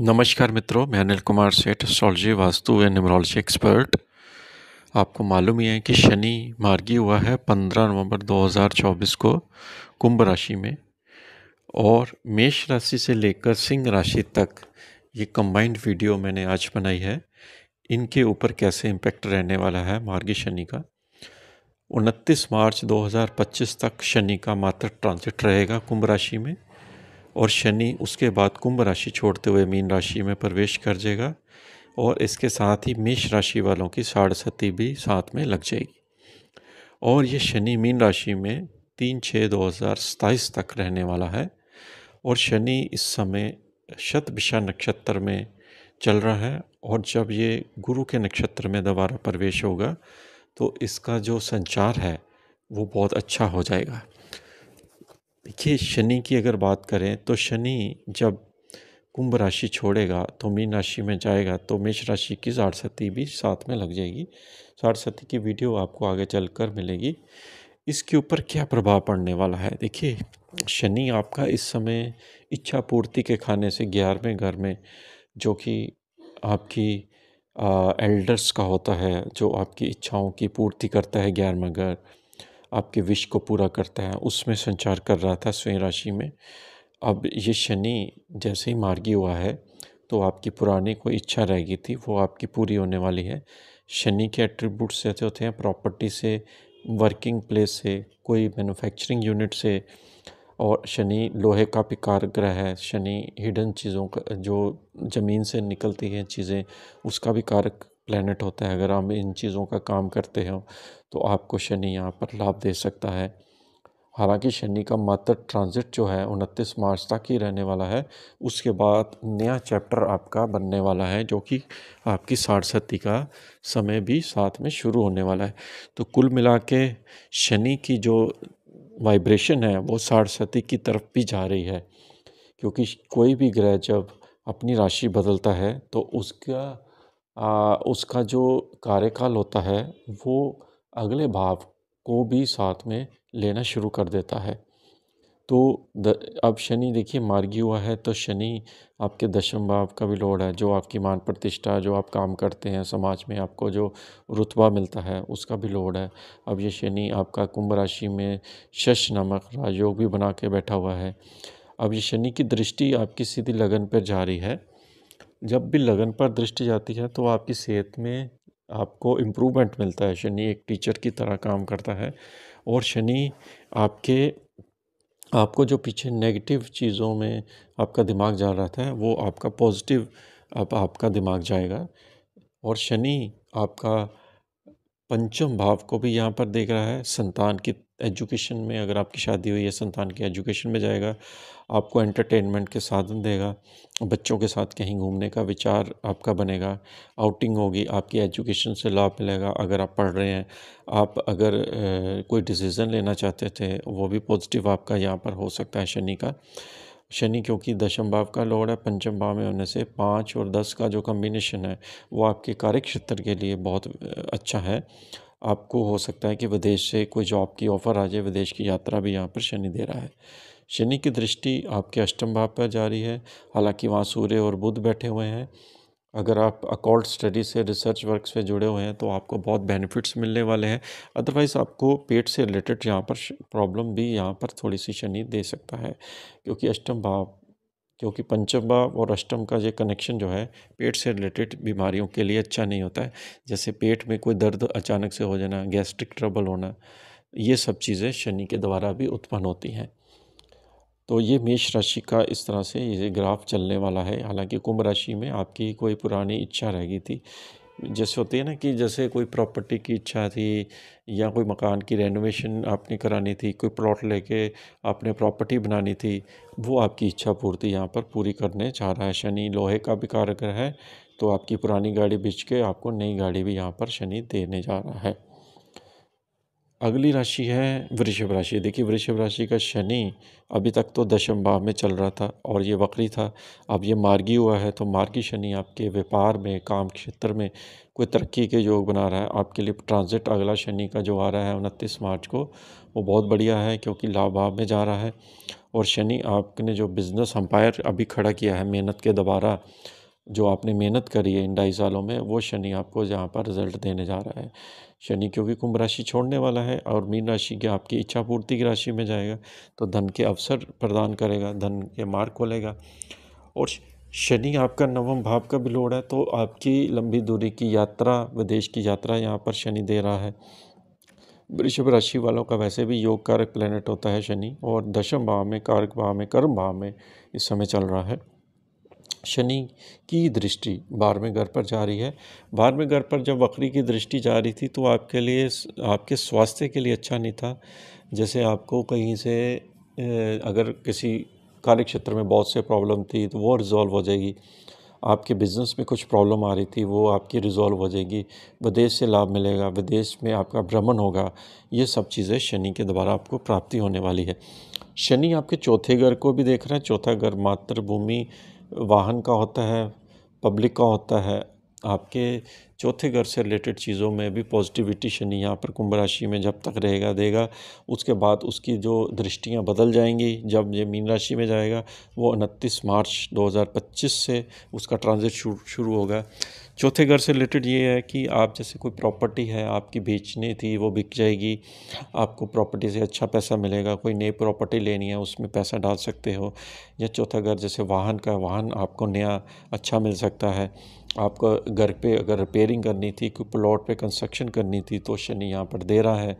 नमस्कार मित्रों मैं Anil Kumar Seth astrology vastu and numerology expert आपको मालूम ही है कि शनि मार्गी हुआ है 15 नवंबर 2024 को कुंभ राशि में और मेष राशि से लेकर सिंह राशि तक ये कंबाइंड वीडियो मैंने आज बनाई है इनके ऊपर कैसे इम्पेक्ट रहने वाला है मार्गी शनि का 29 मार्च 2025 तक शनि का मात्र ट्रांजिट रहेगा कुंभ राशि में और शनि उसके बाद कुंभ राशि छोड़ते हुए मीन राशि में प्रवेश कर जाएगा और इसके साथ ही मेष राशि वालों की साढ़ सती भी साथ में लग जाएगी और ये शनि मीन राशि में तीन छः दो हज़ार सताईस तक रहने वाला है और शनि इस समय शतभिषा नक्षत्र में चल रहा है और जब ये गुरु के नक्षत्र में दोबारा प्रवेश होगा तो इसका जो संचार है वो बहुत अच्छा हो जाएगा देखिए शनि की अगर बात करें तो शनि जब कुंभ राशि छोड़ेगा तो मीन राशि में जाएगा तो मेष राशि की साढ़सती भी साथ में लग जाएगी साढ़सती की वीडियो आपको आगे चलकर मिलेगी इसके ऊपर क्या प्रभाव पड़ने वाला है देखिए शनि आपका इस समय इच्छा पूर्ति के खाने से ग्यारहवें घर में जो कि आपकी आ, एल्डर्स का होता है जो आपकी इच्छाओं की पूर्ति करता है ग्यारहवें घर आपके विश को पूरा करता है उसमें संचार कर रहा था स्वयं राशि में अब ये शनि जैसे ही मार्गी हुआ है तो आपकी पुरानी कोई इच्छा रह गई थी वो आपकी पूरी होने वाली है शनि के एट्रीब्यूट्स ऐसे होते हैं प्रॉपर्टी से वर्किंग प्लेस से कोई मैन्युफैक्चरिंग यूनिट से और शनि लोहे का भी कारग्रह है शनि हिडन चीज़ों का जो ज़मीन से निकलती हैं चीज़ें उसका भी कारक प्लानट होता है अगर हम इन चीज़ों का काम करते हैं तो आपको शनि यहाँ पर लाभ दे सकता है हालांकि शनि का मात्र ट्रांजिट जो है उनतीस मार्च तक ही रहने वाला है उसके बाद नया चैप्टर आपका बनने वाला है जो कि आपकी साढ़सती का समय भी साथ में शुरू होने वाला है तो कुल मिला के शनि की जो वाइब्रेशन है वो साढ़सती की तरफ भी जा रही है क्योंकि कोई भी ग्रह जब अपनी राशि बदलता है तो उसका उसका जो कार्यकाल होता है वो अगले भाव को भी साथ में लेना शुरू कर देता है तो द, अब शनि देखिए मार्गी हुआ है तो शनि आपके दशम भाव का भी लोड है जो आपकी मान प्रतिष्ठा जो आप काम करते हैं समाज में आपको जो रुतबा मिलता है उसका भी लोड है अब ये शनि आपका कुंभ राशि में शश नामक राजयोग भी बना के बैठा हुआ है अब ये शनि की दृष्टि आपकी सीधी लगन पर जा रही है जब भी लगन पर दृष्टि जाती है तो आपकी सेहत में आपको इम्प्रूवमेंट मिलता है शनि एक टीचर की तरह काम करता है और शनि आपके आपको जो पीछे नेगेटिव चीज़ों में आपका दिमाग जा रहा था वो आपका पॉजिटिव आप, आपका दिमाग जाएगा और शनि आपका पंचम भाव को भी यहाँ पर देख रहा है संतान की एजुकेशन में अगर आपकी शादी हुई है संतान की एजुकेशन में जाएगा आपको एंटरटेनमेंट के साधन देगा बच्चों के साथ कहीं घूमने का विचार आपका बनेगा आउटिंग होगी आपकी एजुकेशन से लाभ मिलेगा अगर आप पढ़ रहे हैं आप अगर ए, कोई डिसीज़न लेना चाहते थे वो भी पॉजिटिव आपका यहाँ पर हो सकता है शनि का शनि क्योंकि दशम भाव का लॉर्ड है पंचम भाव में होने से पाँच और दस का जो कम्बिनेशन है वो आपके कार्यक्षेत्र के लिए बहुत अच्छा है आपको हो सकता है कि विदेश से कोई जॉब की ऑफ़र आ जाए विदेश की यात्रा भी यहाँ पर शनि दे रहा है शनि की दृष्टि आपके अष्टम भाव पर जारी है हालांकि वहाँ सूर्य और बुध बैठे हुए हैं अगर आप अकॉल्ट स्टडी से रिसर्च वर्क से जुड़े हुए हैं तो आपको बहुत बेनिफिट्स मिलने वाले हैं अदरवाइज़ आपको पेट से रिलेटेड यहाँ पर प्रॉब्लम भी यहाँ पर थोड़ी सी शनि दे सकता है क्योंकि अष्टम भाव क्योंकि पंचम भाव और अष्टम का ये कनेक्शन जो है पेट से रिलेटेड बीमारियों के लिए अच्छा नहीं होता है जैसे पेट में कोई दर्द अचानक से हो जाना गैस्ट्रिक ट्रबल होना ये सब चीज़ें शनि के द्वारा भी उत्पन्न होती हैं तो ये मेष राशि का इस तरह से ये ग्राफ चलने वाला है हालांकि कुंभ राशि में आपकी कोई पुरानी इच्छा रह गई थी जैसे होती है ना कि जैसे कोई प्रॉपर्टी की इच्छा थी या कोई मकान की रेनोवेशन आपने करानी थी कोई प्लॉट लेके आपने प्रॉपर्टी बनानी थी वो आपकी इच्छा पूर्ति यहाँ पर पूरी करने चाह रहा है शनि लोहे का भी कारगर है तो आपकी पुरानी गाड़ी बेच के आपको नई गाड़ी भी यहाँ पर शनि देने जा रहा है अगली राशि है वृषभ राशि देखिए वृषभ राशि का शनि अभी तक तो दशम भाव में चल रहा था और ये वक्री था अब ये मार्गी हुआ है तो मार्गी शनि आपके व्यापार में काम क्षेत्र में कोई तरक्की के योग बना रहा है आपके लिए ट्रांजिट अगला शनि का जो आ रहा है उनतीस मार्च को वो बहुत बढ़िया है क्योंकि लाभ भाव में जा रहा है और शनि आपने जो बिज़नेस अम्पायर अभी खड़ा किया है मेहनत के दोबारा जो आपने मेहनत करी है इन ढाई सालों में वो शनि आपको जहाँ पर रिजल्ट देने जा रहा है शनि क्योंकि कुंभ राशि छोड़ने वाला है और मीन राशि की आपकी इच्छा पूर्ति की राशि में जाएगा तो धन के अवसर प्रदान करेगा धन के मार्ग खोलेगा और शनि आपका नवम भाव का भी लोड है तो आपकी लंबी दूरी की यात्रा विदेश की यात्रा यहाँ पर शनि दे रहा है वृषभ राशि वालों का वैसे भी योग कारक प्लेनेट होता है शनि और दशम भाव में कारक भाव में कर्म भाव में इस समय चल रहा है शनि की दृष्टि बारहवें घर पर जा रही है बारहवें घर पर जब बकरी की दृष्टि जा रही थी तो आपके लिए आपके स्वास्थ्य के लिए अच्छा नहीं था जैसे आपको कहीं से अगर किसी कार्य क्षेत्र में बहुत से प्रॉब्लम थी तो वो रिजॉल्व हो जाएगी आपके बिज़नेस में कुछ प्रॉब्लम आ रही थी वो आपकी रिजॉल्व हो जाएगी विदेश से लाभ मिलेगा विदेश में आपका भ्रमण होगा ये सब चीज़ें शनि के द्वारा आपको प्राप्ति होने वाली है शनि आपके चौथे घर को भी देख रहा है चौथा घर मातृभूमि वाहन का होता है पब्लिक का होता है आपके चौथे घर से रिलेटेड चीज़ों में भी पॉजिटिविटी शनि यहाँ पर कुंभ राशि में जब तक रहेगा देगा उसके बाद उसकी जो दृष्टियाँ बदल जाएंगी जब ये मीन राशि में जाएगा वो उनतीस मार्च 2025 से उसका ट्रांजिट शुरू होगा चौथे घर से रिलेटेड ये है कि आप जैसे कोई प्रॉपर्टी है आपकी बेचनी थी वो बिक जाएगी आपको प्रॉपर्टी से अच्छा पैसा मिलेगा कोई नई प्रॉपर्टी लेनी है उसमें पैसा डाल सकते हो या चौथा घर जैसे वाहन का वाहन आपको नया अच्छा मिल सकता है आपका घर पे अगर रिपेयरिंग करनी थी कोई प्लॉट पे कंस्ट्रक्शन करनी थी तो शनि यहाँ पर दे रहा है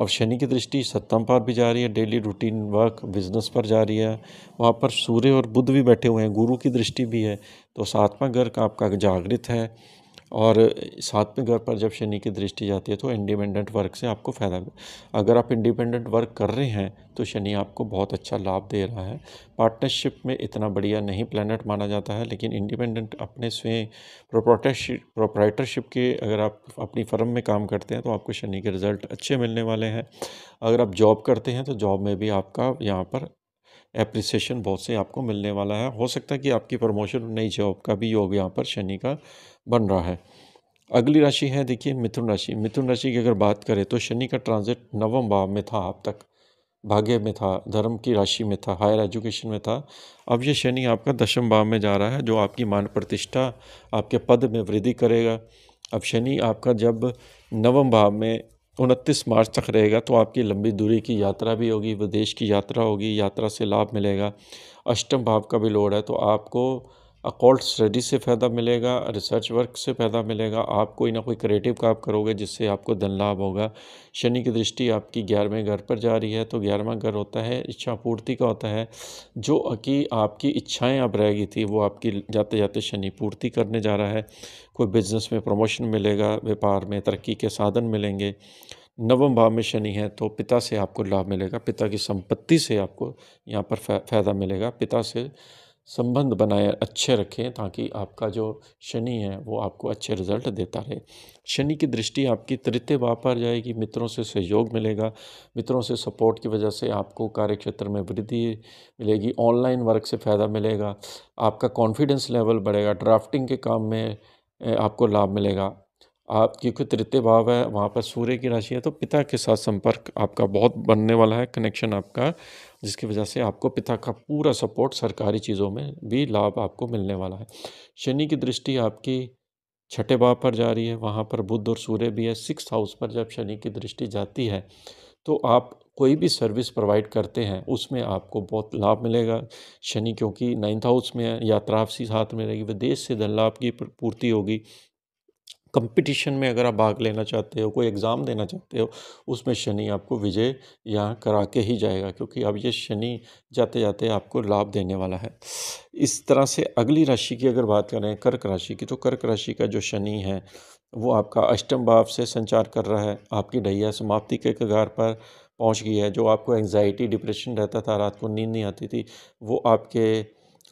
और शनि की दृष्टि सप्तम पर भी जा रही है डेली रूटीन वर्क बिजनेस पर जा रही है वहाँ पर सूर्य और बुध भी बैठे हुए हैं गुरु की दृष्टि भी है तो सातवां घर का आपका जागृत है और सातवें घर पर जब शनि की दृष्टि जाती है तो इंडिपेंडेंट वर्क से आपको फ़ायदा मिले अगर आप इंडिपेंडेंट वर्क कर रहे हैं तो शनि आपको बहुत अच्छा लाभ दे रहा है पार्टनरशिप में इतना बढ़िया नहीं प्लानट माना जाता है लेकिन इंडिपेंडेंट अपने स्वयं प्रोपोटरशिप प्रोपराइटरशिप के अगर आप अपनी फर्म में काम करते हैं तो आपको शनि के रिज़ल्ट अच्छे मिलने वाले हैं अगर आप जॉब करते हैं तो जॉब में भी आपका यहाँ पर एप्रिसिएशन बहुत से आपको मिलने वाला है हो सकता है कि आपकी प्रमोशन नई जॉब का भी योग यहाँ पर शनि का बन रहा है अगली राशि है देखिए मिथुन राशि मिथुन राशि की अगर बात करें तो शनि का ट्रांजिट नवम भाव में था आप तक भाग्य में था धर्म की राशि में था हायर एजुकेशन में था अब ये शनि आपका दशम भाव में जा रहा है जो आपकी मान प्रतिष्ठा आपके पद में वृद्धि करेगा अब शनि आपका जब नवम भाव में उनतीस मार्च तक रहेगा तो आपकी लंबी दूरी की यात्रा भी होगी विदेश की यात्रा होगी यात्रा से लाभ मिलेगा अष्टम भाव का भी लोड है तो आपको अकॉल्ट स्टडी से फ़ायदा मिलेगा रिसर्च वर्क से फ़ायदा मिलेगा आप कोई ना कोई क्रिएटिव काम करोगे जिससे आपको धन लाभ होगा शनि की दृष्टि आपकी ग्यारहवें घर पर जा रही है तो ग्यारहवा घर होता है इच्छा पूर्ति का होता है जो कि आपकी इच्छाएं अब रह गई थी वो आपकी जाते जाते शनि पूर्ति करने जा रहा है कोई बिज़नेस में प्रमोशन मिलेगा व्यापार में तरक्की के साधन मिलेंगे नवम भाव में शनि है तो पिता से आपको लाभ मिलेगा पिता की संपत्ति से आपको यहाँ पर फ़ायदा मिलेगा पिता से संबंध बनाए अच्छे रखें ताकि आपका जो शनि है वो आपको अच्छे रिजल्ट देता रहे शनि की दृष्टि आपकी तृतीय भाव पर जाएगी मित्रों से सहयोग मिलेगा मित्रों से सपोर्ट की वजह से आपको कार्य क्षेत्र में वृद्धि मिलेगी ऑनलाइन वर्क से फ़ायदा मिलेगा आपका कॉन्फिडेंस लेवल बढ़ेगा ड्राफ्टिंग के काम में आपको लाभ मिलेगा आपकी कोई तृतीय भाव है वहाँ पर सूर्य की राशि है तो पिता के साथ संपर्क आपका बहुत बनने वाला है कनेक्शन आपका जिसकी वजह से आपको पिता का पूरा सपोर्ट सरकारी चीज़ों में भी लाभ आपको मिलने वाला है शनि की दृष्टि आपकी छठे भाव पर जा रही है वहाँ पर बुद्ध और सूर्य भी है सिक्स हाउस पर जब शनि की दृष्टि जाती है तो आप कोई भी सर्विस प्रोवाइड करते हैं उसमें आपको बहुत लाभ मिलेगा शनि क्योंकि नाइन्थ हाउस में है यात्रा आपसी साथ में रहेगी विदेश से धन लाभ की पूर्ति होगी कंपटीशन में अगर आप भाग लेना चाहते हो कोई एग्ज़ाम देना चाहते हो उसमें शनि आपको विजय यहाँ करा के ही जाएगा क्योंकि अब ये शनि जाते जाते आपको लाभ देने वाला है इस तरह से अगली राशि की अगर बात करें कर्क राशि की तो कर्क राशि का जो शनि है वो आपका अष्टम भाव से संचार कर रहा है आपकी ढैया समाप्ति के कगार पर पहुँच गई है जो आपको एंगजाइटी डिप्रेशन रहता था रात को नींद नहीं आती थी वो आपके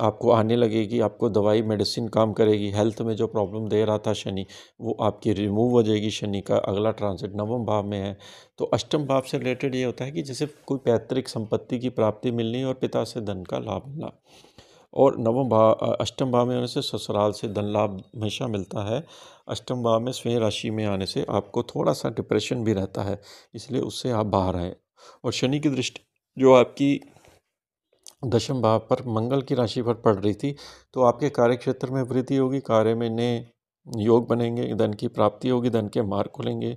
आपको आने लगेगी आपको दवाई मेडिसिन काम करेगी हेल्थ में जो प्रॉब्लम दे रहा था शनि वो आपकी रिमूव हो जाएगी शनि का अगला ट्रांसिट नवम भाव में है तो अष्टम भाव से रिलेटेड ये होता है कि जैसे कोई पैतृक संपत्ति की प्राप्ति मिलनी और पिता से धन का लाभ मिलना और नवम भाव अष्टम भाव में होने से ससुराल से धन लाभ हमेशा मिलता है अष्टम भाव में स्वयं राशि में आने से आपको थोड़ा सा डिप्रेशन भी रहता है इसलिए उससे आप बाहर आएँ और शनि की दृष्टि जो आपकी दशम भाव पर मंगल की राशि पर पड़ रही थी तो आपके कार्य क्षेत्र में वृद्धि होगी कार्य में नए योग बनेंगे धन की प्राप्ति होगी धन के मार्ग खुलेंगे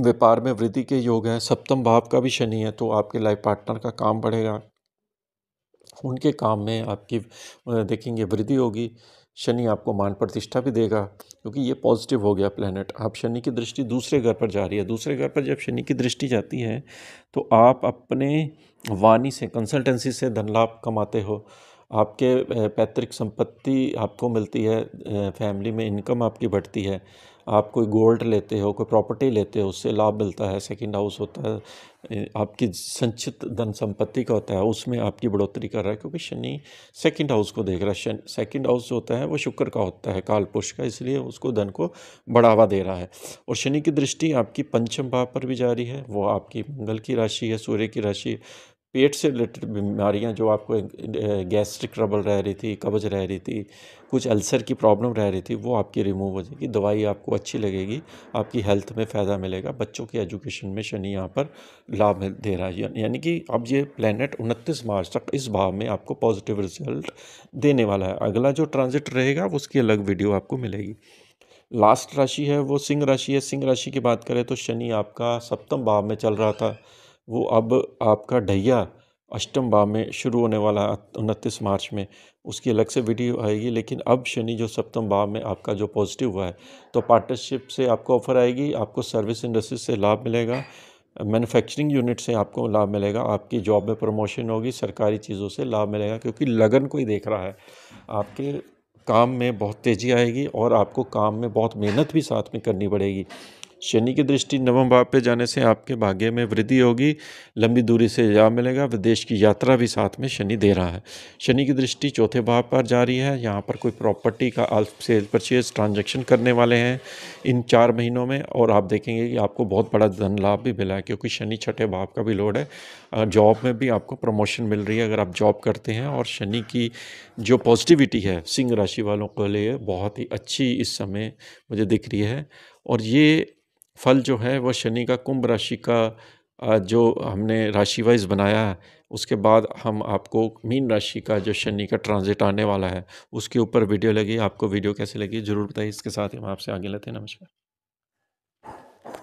व्यापार में वृद्धि के योग हैं सप्तम भाव का भी शनि है तो आपके लाइफ पार्टनर का काम बढ़ेगा उनके काम में आपकी देखेंगे वृद्धि होगी शनि आपको मान प्रतिष्ठा भी देगा क्योंकि ये पॉजिटिव हो गया प्लैनेट आप शनि की दृष्टि दूसरे घर पर जा रही है दूसरे घर पर जब शनि की दृष्टि जाती है तो आप अपने वाणी से कंसल्टेंसी से धन लाभ कमाते हो आपके पैतृक संपत्ति आपको मिलती है फैमिली में इनकम आपकी बढ़ती है आप कोई गोल्ड लेते हो कोई प्रॉपर्टी लेते हो उससे लाभ मिलता है सेकंड हाउस होता है आपकी संचित धन संपत्ति का होता है उसमें आपकी बढ़ोतरी कर रहा है क्योंकि शनि सेकंड हाउस को देख रहा है सेकंड हाउस जो होता है वो शुक्र का होता है काल पुरुष का इसलिए उसको धन को बढ़ावा दे रहा है और शनि की दृष्टि आपकी पंचम भाव पर भी जारी है वो आपकी मंगल की राशि है सूर्य की राशि पेट से रिलेटेड बीमारियां जो आपको गैस्ट्रिक ट्रबल रह रही थी कब्ज रह रही थी कुछ अल्सर की प्रॉब्लम रह रही थी वो आपकी रिमूव हो जाएगी दवाई आपको अच्छी लगेगी आपकी हेल्थ में फ़ायदा मिलेगा बच्चों के एजुकेशन में शनि यहाँ पर लाभ दे रहा है यानी कि अब ये प्लानट उनतीस मार्च तक इस भाव में आपको पॉजिटिव रिजल्ट देने वाला है अगला जो ट्रांजिट रहेगा उसकी अलग वीडियो आपको मिलेगी लास्ट राशि है वो सिंह राशि है सिंह राशि की बात करें तो शनि आपका सप्तम भाव में चल रहा था वो अब आपका ढैया अष्टम भाव में शुरू होने वाला उनतीस मार्च में उसकी अलग से वीडियो आएगी लेकिन अब शनि जो सप्तम भाव में आपका जो पॉजिटिव हुआ है तो पार्टनरशिप से आपको ऑफर आएगी आपको सर्विस इंडस्ट्री से लाभ मिलेगा मैन्युफैक्चरिंग यूनिट से आपको लाभ मिलेगा आपकी जॉब में प्रमोशन होगी सरकारी चीज़ों से लाभ मिलेगा क्योंकि लगन को ही देख रहा है आपके काम में बहुत तेज़ी आएगी और आपको काम में बहुत मेहनत भी साथ में करनी पड़ेगी शनि की दृष्टि नवम भाव पे जाने से आपके भाग्य में वृद्धि होगी लंबी दूरी से जा मिलेगा विदेश की यात्रा भी साथ में शनि दे रहा है शनि की दृष्टि चौथे भाव पर जा रही है यहाँ पर कोई प्रॉपर्टी का आप सेल परचेज ट्रांजेक्शन करने वाले हैं इन चार महीनों में और आप देखेंगे कि आपको बहुत बड़ा धन लाभ भी मिला है क्योंकि शनि छठे भाव का भी लोड है जॉब में भी आपको प्रमोशन मिल रही है अगर आप जॉब करते हैं और शनि की जो पॉजिटिविटी है सिंह राशि वालों के लिए बहुत ही अच्छी इस समय मुझे दिख रही है और ये फल जो है वह शनि का कुंभ राशि का जो हमने राशि वाइज बनाया है उसके बाद हम आपको मीन राशि का जो शनि का ट्रांजिट आने वाला है उसके ऊपर वीडियो लगी आपको वीडियो कैसे लगी ज़रूर बताइए इसके साथ ही हम आपसे आगे लेते हैं नमस्कार